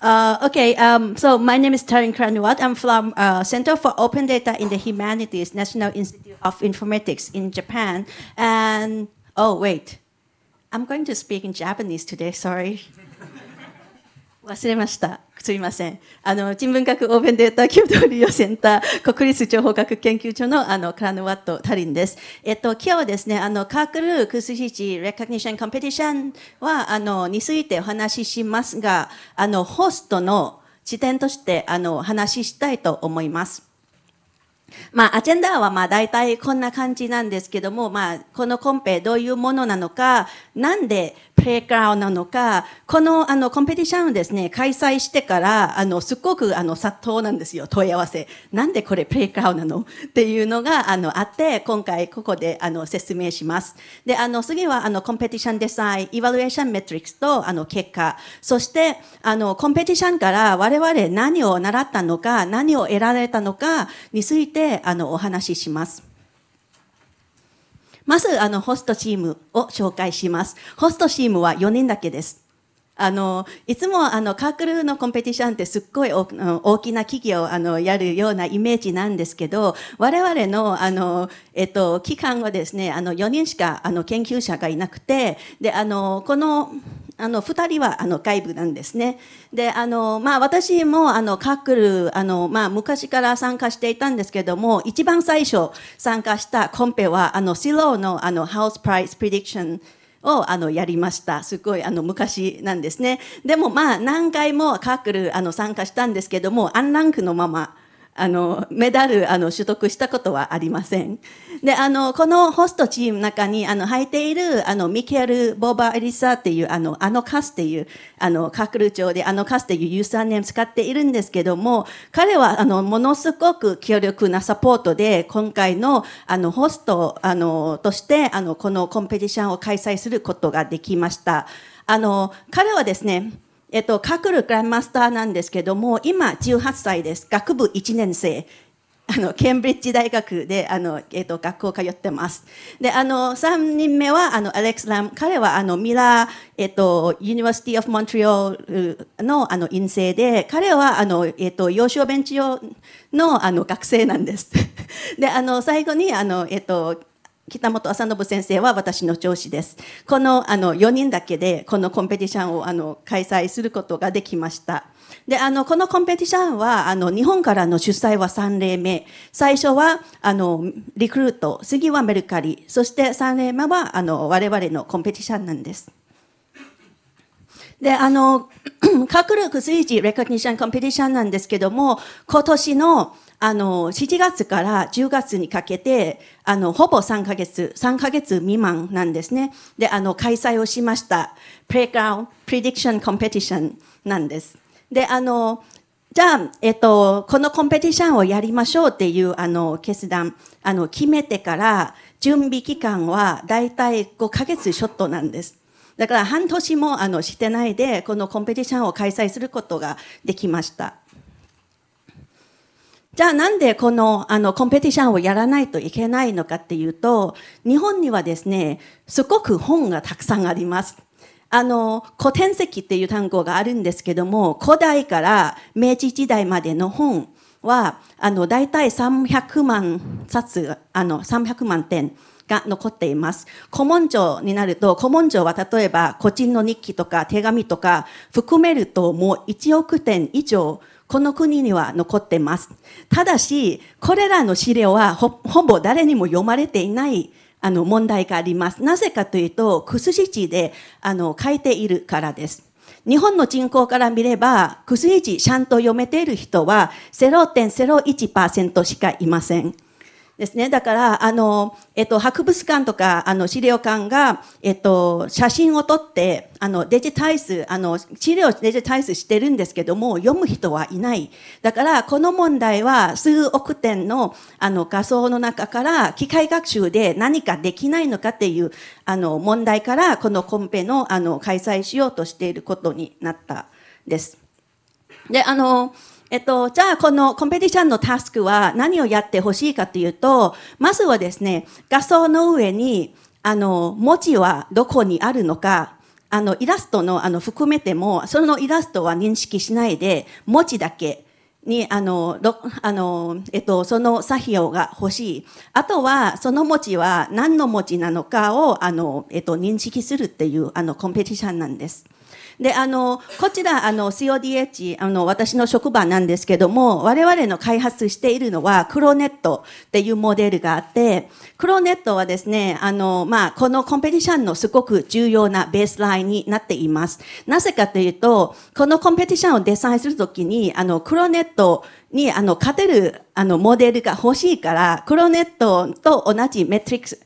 Uh, okay, um, so my name is Taryn Kranwat. I'm from uh, Center for Open Data in the Humanities, National Institute of Informatics in Japan. And, oh, wait, I'm going to speak in Japanese today, sorry. 忘れました。すみません。あの、人文学オーベンデータ共同利用センター国立情報学研究所のあの、クラヌワット・タリンです。えっと、今日はですね、あの、カークル・クスヒチ・レカニション・コンペティションは、あの、についてお話ししますが、あの、ホストの視点として、あの、お話ししたいと思います。まあ、アジェンダはまあ大体こんな感じなんですけども、まあ、このコンペどういうものなのか、なんでプレイクラウンなのか、このあのコンペティションをですね、開催してから、あの、すっごくあの殺到なんですよ、問い合わせ。なんでこれプレイクラウンなのっていうのがあのあって、今回ここであの説明します。で、あの、次はあのコンペティションデザイン、イバルエーションメトリックスとあの結果、そしてあのコンペティションから我々何を習ったのか、何を得られたのかについてあのお話しします。まずあのホストチームを紹介します。ホストチームは4人だけです。あのいつもあのカークルーのコンペティションってすっごい大きな企業をあのやるようなイメージなんですけど我々のあの、えっと、期間はですねあの4人しかあの研究者がいなくてであのこのあの2人はあの外部なんですね。であのまあ、私もあのカックルあの、まあ、昔から参加していたんですけども一番最初参加したコンペはあのシローのあのハウスプライスプレディクションをあのやりました。すごいあの昔なんですね。でもまあ何回もカックルあの参加したんですけどもアンランクのまま。あのメダルあの取得したことはありません。であのこのホストチームの中にあの入っているあのミケル・ボーバー・エリサっていうあのあのカスっていうあのカクル町であのカスっていうユーザーネーム使っているんですけども彼はあのものすごく強力なサポートで今回のあのホストあのとしてあのこのコンペティションを開催することができました。あの彼はですねえっと、カクルグランマスターなんですけども、今18歳です。学部1年生。あの、ケンブリッジ大学で、あの、えっ、と、学校通ってます。で、あの、3人目は、あの、アレックス・ラム。彼は、あの、ミラー、えっ、と、ユニバーシティ・オフ・モントリオールの、あの、院生で、彼は、あの、えっ、と、幼少ベンチ用の、あの、学生なんです。で、あの、最後に、あの、えっ、と、北本浅信先生は私の上司です。このあの4人だけでこのコンペティションをあの開催することができました。で、あの、このコンペティションは、あの、日本からの主催は3例目。最初は、あの、リクルート、次はメルカリ、そして3例目は、あの、我々のコンペティションなんです。で、あの、各 力水事レコグニションコンペティションなんですけども、今年のあの、7月から10月にかけて、あの、ほぼ3ヶ月、3ヶ月未満なんですね。で、あの、開催をしました。プレイグラウンド、プレディクションコンペティションなんです。で、あの、じゃあ、えっと、このコンペティションをやりましょうっていう、あの、決断、あの、決めてから、準備期間はだいたい5ヶ月ショットなんです。だから半年もあのしてないで、このコンペティションを開催することができました。じゃあなんでこのあのコンペティションをやらないといけないのかっていうと、日本にはですね、すごく本がたくさんあります。あの、古典籍っていう単語があるんですけども、古代から明治時代までの本は、あの、だいたい300万冊、あの、300万点が残っています。古文書になると、古文書は例えば個人の日記とか手紙とか含めるともう1億点以上この国には残ってます。ただし、これらの資料はほぼ誰にも読まれていないあの問題があります。なぜかというと、屈指値であの書いているからです。日本の人口から見れば、屈指値ちゃんと読めている人は0.01%しかいません。ですね。だから、あの、えっと、博物館とか、あの、資料館が、えっと、写真を撮って、あの、デジタイス、あの、資料をデジタイスしてるんですけども、読む人はいない。だから、この問題は、数億点の、あの、画像の中から、機械学習で何かできないのかっていう、あの、問題から、このコンペの、あの、開催しようとしていることになったです。で、あの、えっと、じゃあこのコンペティションのタスクは何をやってほしいかというと、まずはですね、画像の上に、あの、文字はどこにあるのか、あの、イラストの、あの、含めても、そのイラストは認識しないで、文字だけ、に、あの、あの、えっと、その作業が欲しい。あとは、その文字は何の文字なのかを、あの、えっと、認識するっていう、あの、コンペティションなんです。であのこちらあの CODH あの私の職場なんですけども我々の開発しているのはクロネットっていうモデルがあってクロネットはですねあの、まあ、このコンペティションのすごく重要なベースラインになっていますなぜかというとこのコンペティションをデザインするときにあのクロネットにあの勝てるあのモデルが欲しいからクロネットと同じメトリックス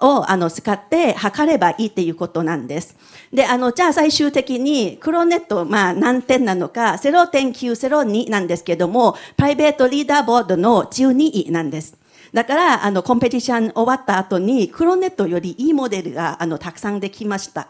をあの使って測ればいいっていうことなんです。で、あの、じゃあ最終的にクロネット、まあ何点なのか、0.902なんですけども、プライベートリーダーボードの12位なんです。だから、あの、コンペティション終わった後に、クロネットよりいいモデルが、あの、たくさんできました。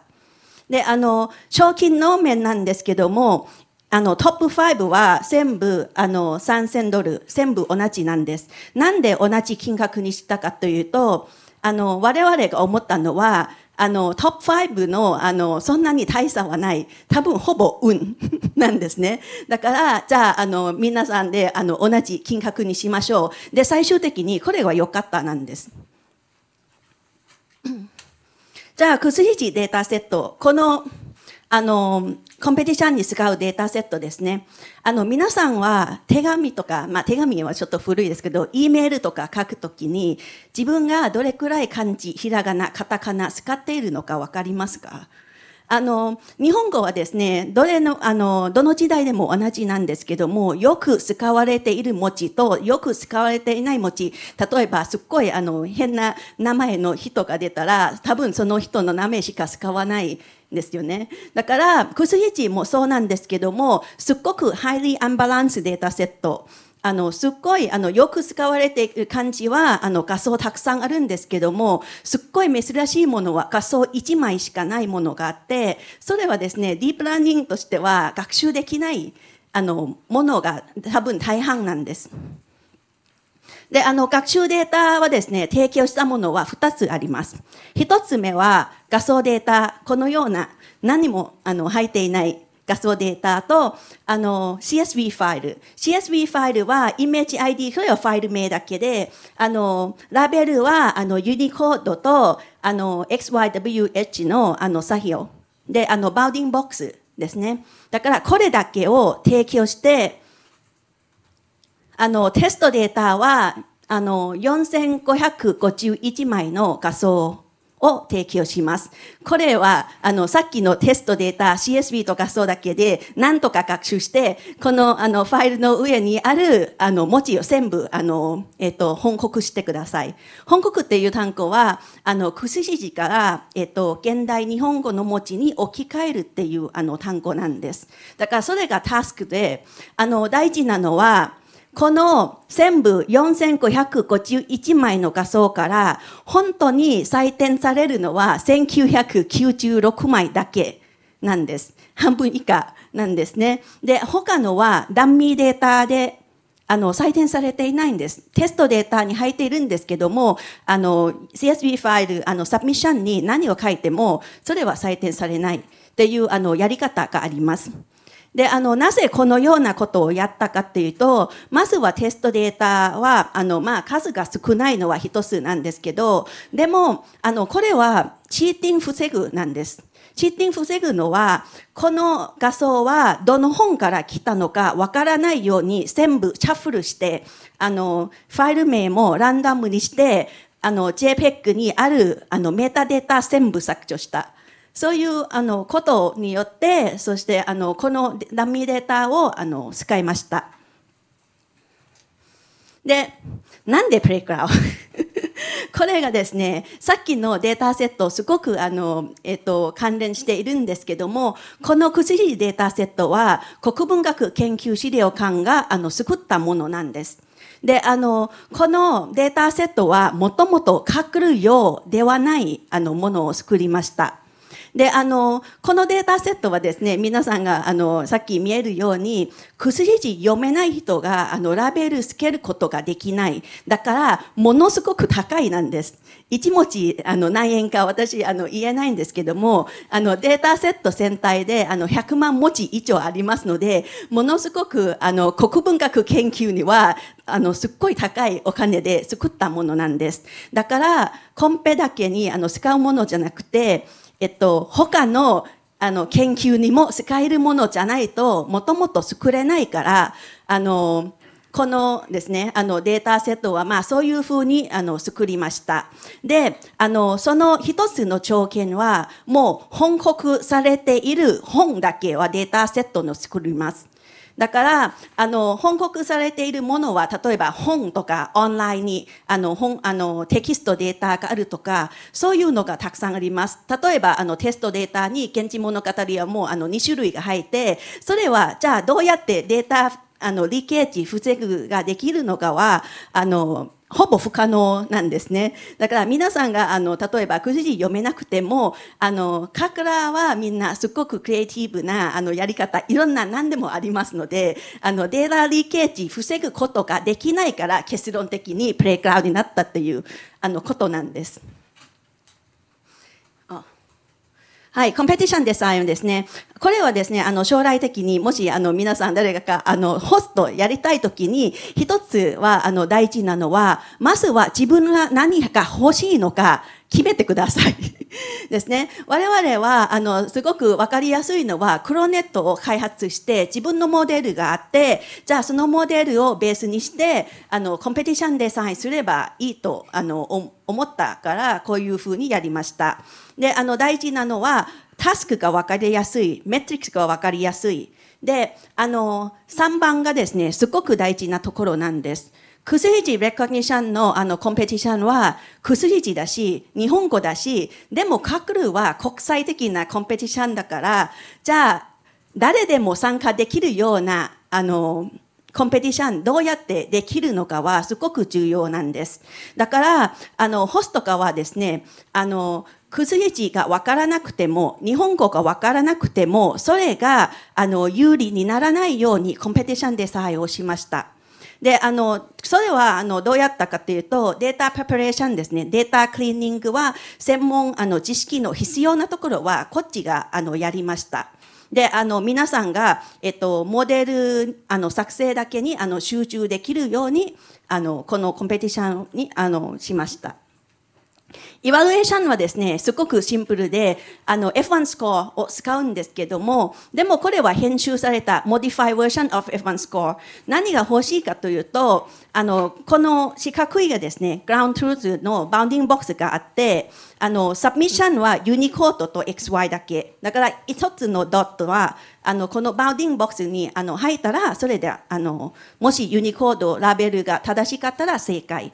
で、あの、賞金の面なんですけども、あの、トップ5は全部、あの、3000ドル、全部同じなんです。なんで同じ金額にしたかというと、あの我々が思ったのはあのトップ5のあのそんなに大差はない多分ほぼ運 なんですねだからじゃああの皆さんであの同じ金額にしましょうで最終的にこれは良かったなんです。じゃあ、くすひじデータセット。この、あの、コンペティションに使うデータセットですね。あの、皆さんは手紙とか、まあ、手紙はちょっと古いですけど、E メールとか書くときに、自分がどれくらい漢字、ひらがな、カタカナ使っているのかわかりますかあの、日本語はですね、どれの、あの、どの時代でも同じなんですけども、よく使われている文字と、よく使われていない文字、例えば、すっごい、あの、変な名前の人が出たら、多分その人の名前しか使わないですよね。だから、クスヒもそうなんですけども、すっごくハイリーアンバランスデータセット。あの、すっごい、あの、よく使われている漢字は、あの、画像たくさんあるんですけども、すっごい珍しいものは画像1枚しかないものがあって、それはですね、ディープラーニングとしては学習できない、あの、ものが多分大半なんです。で、あの、学習データはですね、提供したものは2つあります。1つ目は画像データ、このような何もあの入っていない画像データと、あの、CSV ファイル。CSV ファイルはイメージ ID、それはファイル名だけで、あの、ラベルは、あの、ユニコードと、あの、XYWH の、あの、作業。で、あの、バウディングボックスですね。だから、これだけを提供して、あの、テストデータは、あの、4551枚の画像を提供します。これは、あの、さっきのテストデータ、CSV とかそうだけで、なんとか学習して、この、あの、ファイルの上にある、あの、文字を全部、あの、えっ、と、本国してください。本国っていう単語は、あの、くすし字から、えっ、と、現代日本語の文字に置き換えるっていう、あの、単語なんです。だから、それがタスクで、あの、大事なのは、この全部4551枚の画像から、本当に採点されるのは1996枚だけなんです。半分以下なんですね。で、他のはダンミーデータであの、採点されていないんです。テストデータに入っているんですけども、あの、CSV ファイル、あの、サブミッションに何を書いても、それは採点されないっていう、あの、やり方があります。であのなぜこのようなことをやったかっていうとまずはテストデータはあの、まあ、数が少ないのは一つなんですけどでもあのこれはチーティング防ぐなんです。チーティング防ぐのはこの画像はどの本から来たのかわからないように全部シャッフルしてあのファイル名もランダムにしてあの JPEG にあるあのメタデータ全部削除した。そういうあのことによってそしてあのこのダミーデータをあの使いました。でなんでプレイクラウ これがですねさっきのデータセットすごくあの、えっと、関連しているんですけどもこのくじりデータセットは国文学研究資料館があの作ったものなんです。であのこのデータセットはもともとようではないあのものを作りました。であのこのデータセットはですね皆さんがあのさっき見えるように薬字読めない人があのラベルつけることができないだからものすごく高いなんです1文字あの何円か私あの言えないんですけどもあのデータセット全体であの100万文字以上ありますのでものすごくあの国文学研究にはあのすっごい高いお金で作ったものなんですだからコンペだけにあの使うものじゃなくてえっと、他のあの研究にも使えるものじゃないと、もともと作れないから、あの、このですね、あのデータセットはまあそういうふうにあの作りました。で、あの、その一つの条件は、もう本国されている本だけはデータセットの作ります。だから、あの、報告されているものは、例えば本とかオンラインに、あの、本、あの、テキストデータがあるとか、そういうのがたくさんあります。例えば、あの、テストデータに現地物語はもう、あの、2種類が入って、それは、じゃあどうやってデータ、あの、リケージ防ぐができるのかは、あの、ほぼ不可能なんですね。だから皆さんがあの例えばくじ読めなくてもあのカクラはみんなすっごくクリエイティブなあのやり方いろんな何でもありますのであのデータリケージ防ぐことができないから結論的にプレイクラウドになったっていうあのことなんです。はい、コンペティションデザインですね。これはですね、あの、将来的に、もし、あの、皆さん誰か、あの、ホストやりたいときに、一つは、あの、大事なのは、まずは自分が何か欲しいのか決めてください。ですね。我々は、あの、すごくわかりやすいのは、クロネットを開発して、自分のモデルがあって、じゃあそのモデルをベースにして、あの、コンペティションデザインすればいいと、あの、思ったから、こういうふうにやりました。で、あの、大事なのは、タスクがわかりやすい、メトリックスがわかりやすい。で、あの、3番がですね、すごく大事なところなんです。クスヒジレコグニションのあのコンペティションはクスヒジだし、日本語だし、でもカクルは国際的なコンペティションだから、じゃあ、誰でも参加できるような、あの、コンペティションどうやってできるのかはすごく重要なんです。だから、あの、ホストかはですね、あの、クスヒジがわからなくても、日本語がわからなくても、それが、あの、有利にならないようにコンペティションで採用しました。で、あの、それは、あの、どうやったかというと、データプレパレーションですね、データクリーニングは、専門、あの、知識の必要なところは、こっちが、あの、やりました。で、あの、皆さんが、えっと、モデル、あの、作成だけに、あの、集中できるように、あの、このコンペティションに、あの、しました。イワルエーションはですね、すごくシンプルで、あの、F1 スコアを使うんですけども、でもこれは編集された Modify Version of F1 スコア。何が欲しいかというと、あの、この四角いがですね、Ground Truth のバウンディングボックスがあって、あの、サブミッションはユニコードと XY だけ。だから、一つのドットは、あの、このバウンディングボックスにあの入ったら、それで、あの、もしユニコード、ラベルが正しかったら正解。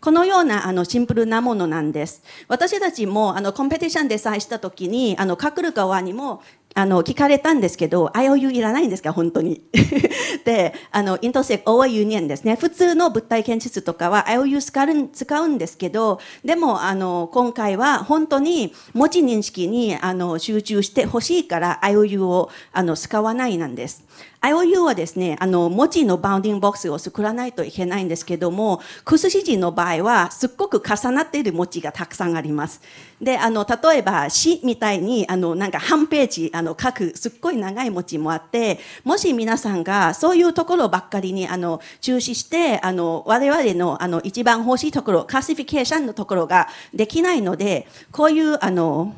このようなあのシンプルなものなんです。私たちもあのコンペティションで再した時に、あの隠る側にもあの聞かれたんですけど、IOU いらないんですか、本当に。で、あの、イントセク、オーユニエンですね。普通の物体検出とかは IOU 使うん使うんですけど、でも、あの、今回は本当に文字認識にあの集中してほしいから IOU をあの使わないなんです。IOU はですね、あの、文字のバウンディングボックスを作らないといけないんですけども、スシ字の場合は、すっごく重なっている文字がたくさんあります。で、あの、例えば、詩みたいに、あの、なんか半ページ、あの、書く、すっごい長い文字もあって、もし皆さんが、そういうところばっかりに、あの、中止して、あの、我々の、あの、一番欲しいところ、カシフィケーションのところができないので、こういう、あの、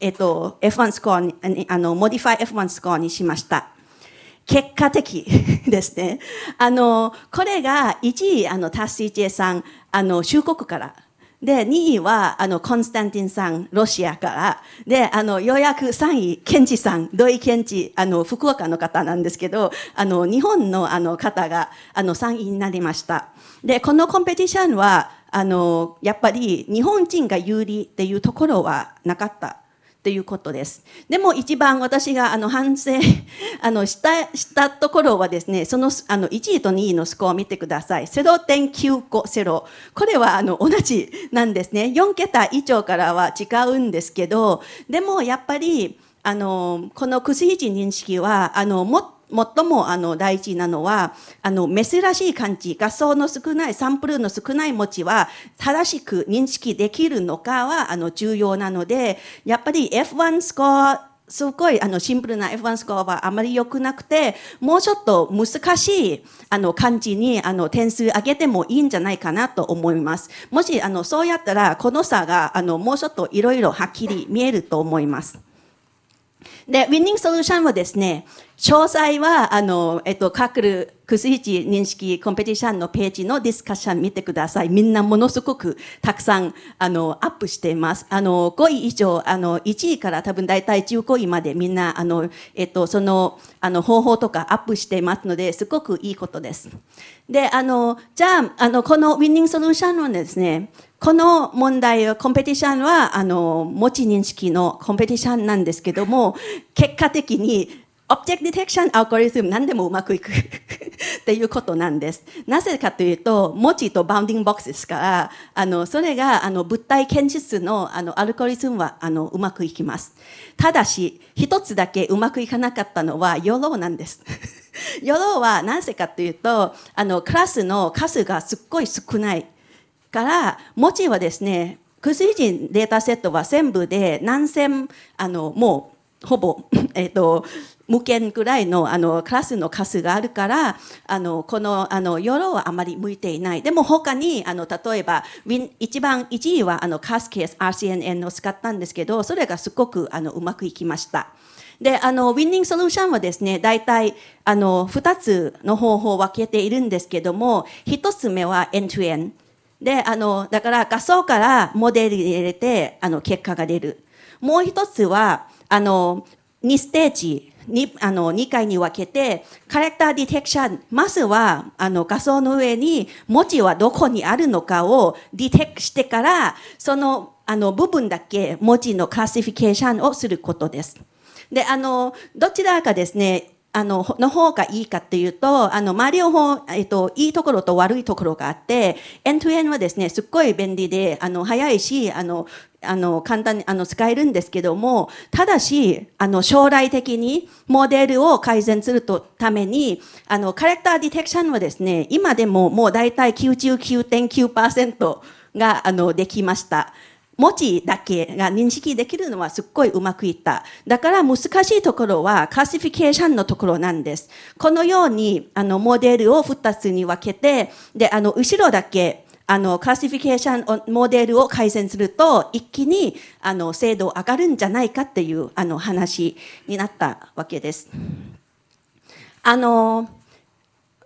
えっと、F1 スコアに、あの、モディファイ F1 スコアにしました。結果的 ですね。あの、これが1位、あの、タスイチエさん、あの、中国から。で、2位は、あの、コンスタンティンさん、ロシアから。で、あの、ようやく3位、ケンチさん、土井ケンチ、あの、福岡の方なんですけど、あの、日本のあの方が、あの、3位になりました。で、このコンペティションは、あの、やっぱり日本人が有利っていうところはなかったということです。でも一番私があの反省 あのしたしたところはですね、そのあの1位と2位のスコアを見てください。0.950。これはあの同じなんですね。4桁以上からは違うんですけど、でもやっぱりあのこの薬じ認識はあのもっ最もあの大事なのは、あの、珍しい漢字、画像の少ない、サンプルの少ない文字は正しく認識できるのかは、あの、重要なので、やっぱり F1 スコア、すごいあのシンプルな F1 スコアはあまり良くなくて、もうちょっと難しいあの漢字にあの点数上げてもいいんじゃないかなと思います。もしあのそうやったら、この差があのもうちょっといろいろはっきり見えると思います。で、ウィニングソリューションはですね、詳細は、あの、えっと、各クスイチ認識コンペティションのページのディスカッション見てください。みんなものすごくたくさん、あの、アップしています。あの、5位以上、あの、1位から多分大体15位までみんな、あの、えっと、その、あの、方法とかアップしていますので、すごくいいことです。で、あの、じゃあ、あの、このウィニングソリューションはですね、この問題、は、コンペティションは、あの、持ち認識のコンペティションなんですけども、結果的に、オブジェクトディテクションアルゴリズム何でもうまくいく っていうことなんです。なぜかというと、文字とバウンディングボックスですから、あの、それが、あの、物体検出の、あの、アルゴリズムは、あの、うまくいきます。ただし、一つだけうまくいかなかったのは、ロ論なんです。ロ 論は、なぜかというと、あの、クラスの数がすっごい少ない。から文字はですね薬人データセットは全部で何千あのもうほぼ、えーと、無限ぐらいのあのクラスの数があるからあのこのあの世論はあまり向いていないでも他にあの例えば一番1位はあのカスケース RCNN を使ったんですけどそれがすごくあのうまくいきました。で、あの、ウィンニングソリューションはですね、大体、あの、二つの方法を分けているんですけども、一つ目はエントゥエン。で、あの、だから画像からモデル入れて、あの、結果が出る。もう一つは、あの、2ステージ、2, あの2回に分けて、キャラクターディテクション、まずはあの画像の上に文字はどこにあるのかをディテクしてから、そのあの部分だけ文字のクラシフィケーションをすることです。で、あの、どちらかですね、あの、の方がいいかっていうと、あの、まあ、両方、えっと、いいところと悪いところがあって、エントゥエンはですね、すっごい便利で、あの、早いし、あの、あの、簡単に、あの、使えるんですけども、ただし、あの、将来的にモデルを改善するとために、あの、カレクターディテクションはですね、今でももうだいたい99.9%が、あの、できました。文字だけが認識できるのはすっごいうまくいった。だから難しいところはカシフィケーションのところなんです。このように、あの、モデルを2つに分けて、で、あの、後ろだけ、あの、カシフィケーションモデルを改善すると、一気に、あの、精度上がるんじゃないかっていう、あの、話になったわけです。あの、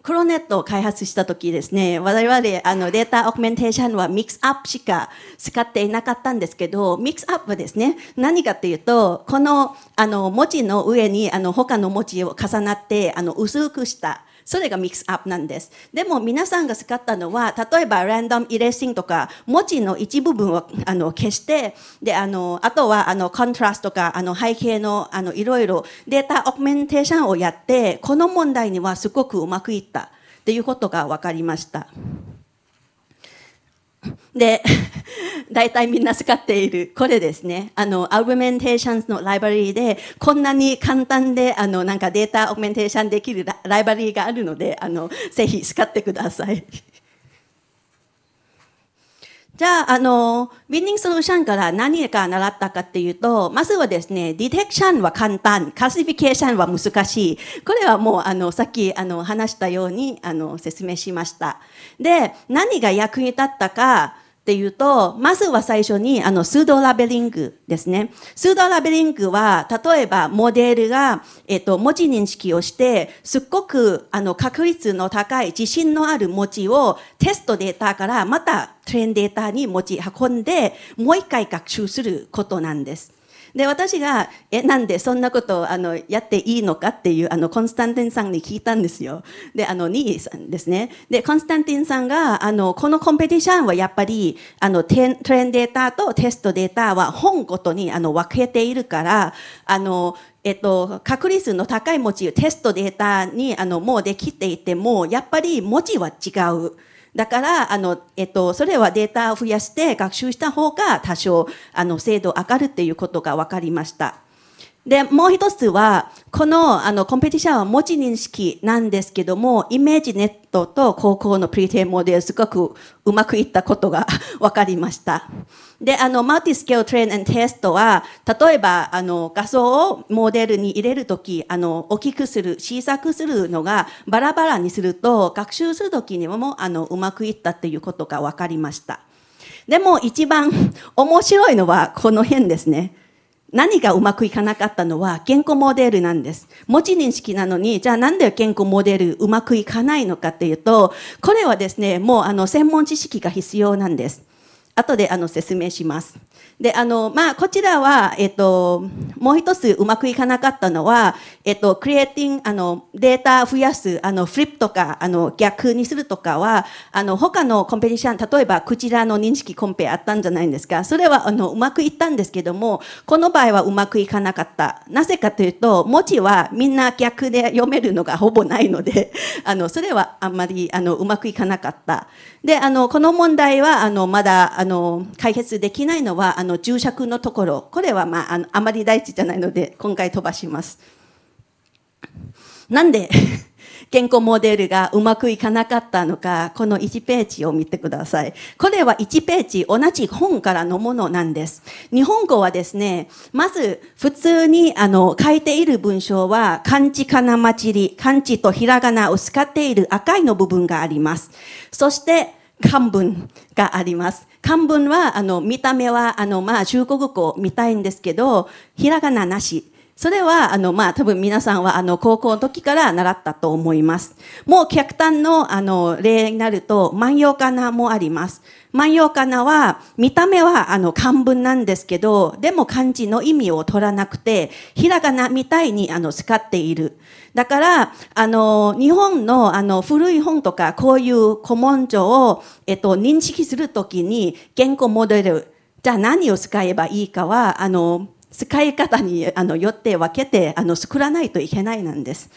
クロネットを開発した時ですね、我々、あの、データオークメンテーションはミックスアップしか使っていなかったんですけど、ミックスアップはですね、何かというと、この、あの、文字の上に、あの、他の文字を重なって、あの、薄くしたそれがミックスアップなんです。でも皆さんが使ったのは、例えばランダムイレーシングとか、文字の一部分をあの消して、で、あの、あとはあの、コントラストとか、あの、背景の、あの、いろいろデータオーメンテーションをやって、この問題にはすごくうまくいったっていうことが分かりました。で、大体みんな使っている、これですね。あの、アウグメンテーションのライバリーで、こんなに簡単で、あの、なんかデータアウグメンテーションできるライバリーがあるので、あの、ぜひ使ってください。じゃあ、あの、ウィニングソリューションから何が習ったかっていうと、まずはですね、ディテクションは簡単、カシフィケーションは難しい。これはもう、あの、さっき、あの、話したように、あの、説明しました。で、何が役に立ったか、っていうと、まずは最初に、あの、スードラベリングですね。スードラベリングは、例えば、モデルが、えっ、と、文字認識をして、すっごく、あの、確率の高い自信のある文字をテストデータから、また、トレンデータに持ち運んで、もう一回学習することなんです。で、私が、え、なんでそんなことをあのやっていいのかっていう、あの、コンスタンティンさんに聞いたんですよ。で、あの、ニーさんですね。で、コンスタンティンさんが、あの、このコンペティションはやっぱり、あの、トレンデータとテストデータは本ごとにあの分けているから、あの、えっと、確率の高い文字、テストデータにあのもうできていても、やっぱり文字は違う。だからあの、えっと、それはデータを増やして学習した方が多少あの精度上がるっていうことが分かりました。で、もう一つは、このあのコンペティションは文字認識なんですけども、イメージネットと高校のプリテーモですごくうまくいったことが分 かりました。で、あの、マルティスケールトレーニングテストは、例えば、あの、画像をモデルに入れるとき、あの、大きくする、小さくするのがバラバラにすると、学習するときにも、あの、うまくいったっていうことが分かりました。でも、一番面白いのはこの辺ですね。何がうまくいかなかったのは言語モデルなんです。文字認識なのに、じゃあなんで言語モデルうまくいかないのかっていうと、これはですね、もうあの専門知識が必要なんです。後であの説明します。であのまあ、こちらは、えっと、もう一つうまくいかなかったのは、えっと、クリエイティングあのデータ増やすあのフリップとかあの逆にするとかはあの他のコンペティション例えばこちらの認識コンペあったんじゃないんですかそれはあのうまくいったんですけどもこの場合はうまくいかなかったなぜかというと文字はみんな逆で読めるのが ほぼないのであのそれはあんまりあのうまくいかなかったであのこの問題はあのまだあの解決できないのはの注釈のところこれは、まあ、あのあまり大事じゃないので今回飛ばします。なんで健康 モデルがうまくいかなかったのか、この1ページを見てください。これは1ページ、同じ本からのものなんです。日本語はですね、まず普通にあの書いている文章は、漢字かなまちり、漢字とひらがなを使っている赤いの部分があります。そして、漢文があります。漢文は、あの、見た目は、あの、まあ、中国語みたいんですけど、ひらがななし。それは、あの、まあ、多分皆さんは、あの、高校の時から習ったと思います。もう、客単の、あの、例になると、万葉かなもあります。万葉かなは、見た目は、あの、漢文なんですけど、でも漢字の意味を取らなくて、ひらがなみたいに、あの、使っている。だから、あの、日本の、あの、古い本とか、こういう古文書を、えっと、認識するときに、言語モデル、じゃあ何を使えばいいかは、あの、使い方にあのよって分けてあの作らないといけないなんです。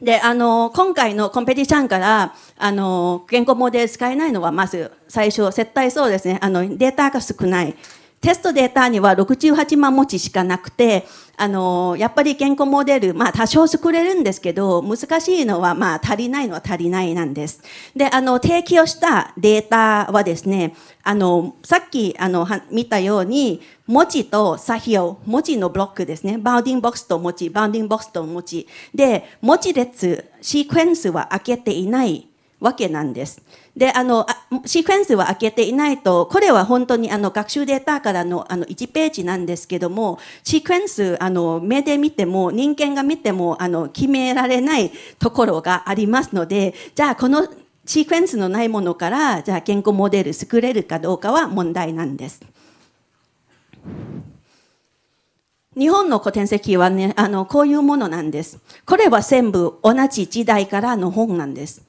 で、あの、今回のコンペティションから、あの、言語モデル使えないのは、まず、最初、絶対そうですね。あの、データが少ない。テストデータには68万文字しかなくて、あの、やっぱり言語モデル、まあ多少作れるんですけど、難しいのは、まあ足りないのは足りないなんです。で、あの、提供したデータはですね、あの、さっき、あの、見たように、文字と左表、文字のブロックですね。バウンディングボックスと文字、バウンディングボックスと文字。で、文字列、シークエンスは開けていないわけなんです。で、あの、シークエンスは開けていないと、これは本当にあの学習データからのあの1ページなんですけども、シークエンス、あの、目で見ても、人間が見ても、あの、決められないところがありますので、じゃあこのシークエンスのないものから、じゃあ健康モデル作れるかどうかは問題なんです。日本の古典籍はね、あの、こういうものなんです。これは全部同じ時代からの本なんです。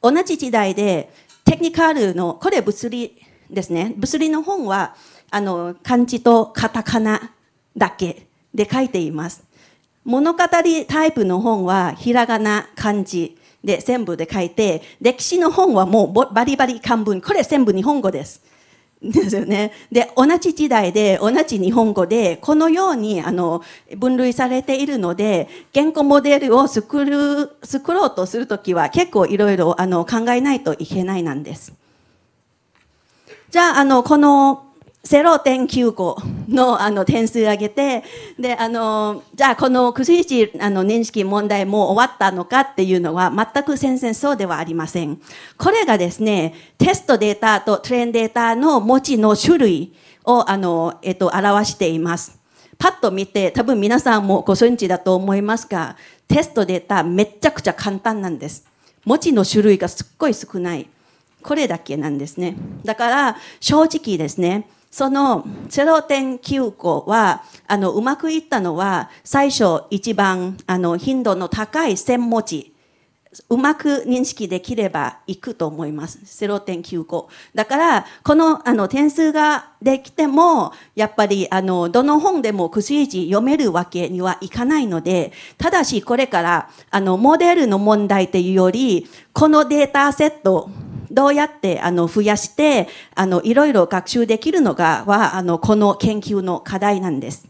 同じ時代で、テクニカルの、これ物理ですね。物理の本は、あの、漢字とカタカナだけで書いています。物語タイプの本は、ひらがな、漢字で全部で書いて、歴史の本はもうバリバリ漢文。これ全部日本語です。ですよね。で、同じ時代で、同じ日本語で、このように、あの、分類されているので、言語モデルを作る、作ろうとするときは、結構いろいろ、あの、考えないといけないなんです。じゃあ、あの、この、0.9 5のあの点数上げてであのじゃあこのくすひちあの認識問題もう終わったのかっていうのは全く先生そうではありませんこれがですねテストデータとトレンデータの文字の種類をあの、えっと、表していますパッと見て多分皆さんもご存知だと思いますがテストデータめちゃくちゃ簡単なんです文字の種類がすっごい少ないこれだけなんですねだから正直ですねその0.9個はあのうまくいったのは最初一番あの頻度の高い1000文字うまく認識できればいくと思います。0.95。だから、このあの点数ができても、やっぱりあのどの本でも薬字読めるわけにはいかないので、ただしこれからあのモデルの問題というより、このデータセット、どうやってあの増やして、あのいろいろ学習できるのがは、あのこの研究の課題なんです。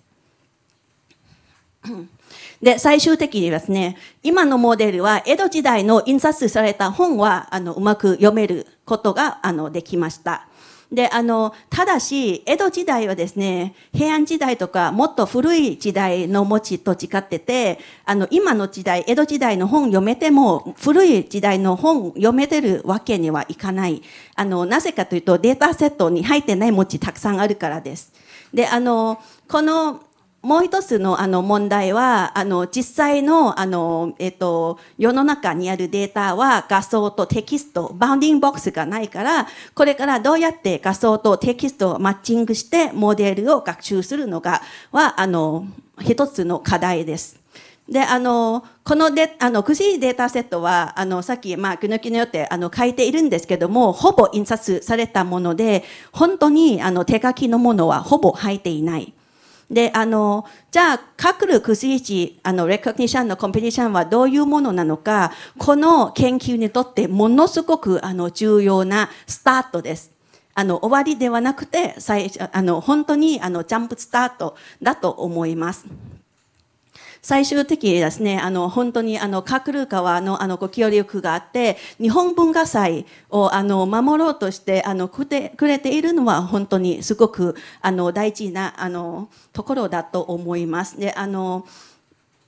で、最終的にですね、今のモデルは、江戸時代の印刷された本は、あの、うまく読めることが、あの、できました。で、あの、ただし、江戸時代はですね、平安時代とか、もっと古い時代の文字と違ってて、あの、今の時代、江戸時代の本読めても、古い時代の本読めてるわけにはいかない。あの、なぜかというと、データセットに入ってない文字たくさんあるからです。で、あの、この、もう一つのあの問題は、あの実際のあの、えっと、世の中にあるデータは画像とテキスト、バウンディングボックスがないから、これからどうやって画像とテキストをマッチングしてモデルを学習するのかは、あの、一つの課題です。で、あの、こので、あの、くじデータセットは、あの、さっき、まあ、ぐぬきによって、あの、書いているんですけども、ほぼ印刷されたもので、本当に、あの、手書きのものはほぼ入っていない。であのじゃあ各ルクスイチあのレコグニションのコンペティションはどういうものなのかこの研究にとってものすごくあの重要なスタートです。あの終わりではなくて最あの本当にあのジャンプスタートだと思います。最終的にですね、あの、本当に、あの、カクルー川の、あの、ご協力があって、日本文化祭を、あの、守ろうとして、あの、くて、くれているのは、本当にすごく、あの、大事な、あの、ところだと思います。で、あの、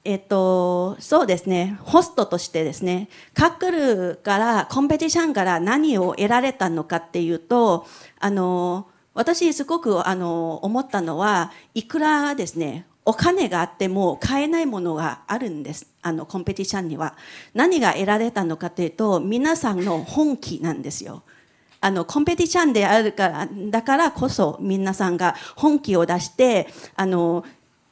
えっと、そうですね、ホストとしてですね、カクルから、コンペティションから何を得られたのかっていうと、あの、私すごくあの思ったのは、いくらですね、お金があっても買えないものがあるんです。あのコンペティションには。何が得られたのかというと、皆さんの本気なんですよ。あのコンペティションであるからだからこそ皆さんが本気を出してあの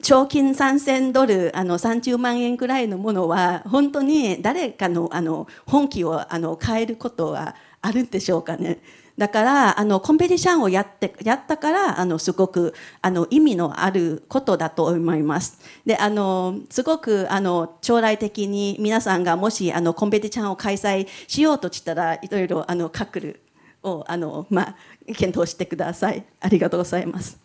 賞金3000ドルあの30万円くらいのものは本当に誰かのあの本気をあの変えることはあるんでしょうかね。だからあのコンペティションをやってやったからあのすごくあの意味のあることだと思います。であのすごくあの将来的に皆さんがもしあのコンペティションを開催しようとしたらいろいろあのカックルをあの、まあ、検討してください。ありがとうございます。